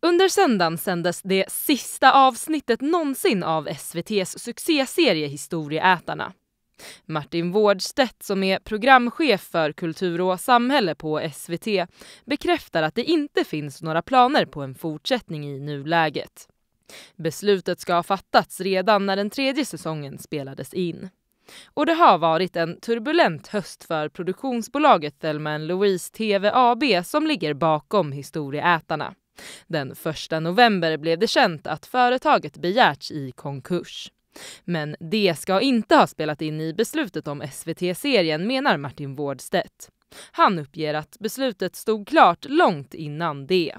Under söndagen sändes det sista avsnittet någonsin av SVTs succéserie Historieätarna. Martin Wårdstedt, som är programchef för kultur och samhälle på SVT, bekräftar att det inte finns några planer på en fortsättning i nuläget. Beslutet ska ha fattats redan när den tredje säsongen spelades in. Och det har varit en turbulent höst för produktionsbolaget Thelma Louise TV AB som ligger bakom Historieätarna. Den 1 november blev det känt att företaget begärts i konkurs. Men det ska inte ha spelat in i beslutet om SVT-serien menar Martin Wårdstedt. Han uppger att beslutet stod klart långt innan det.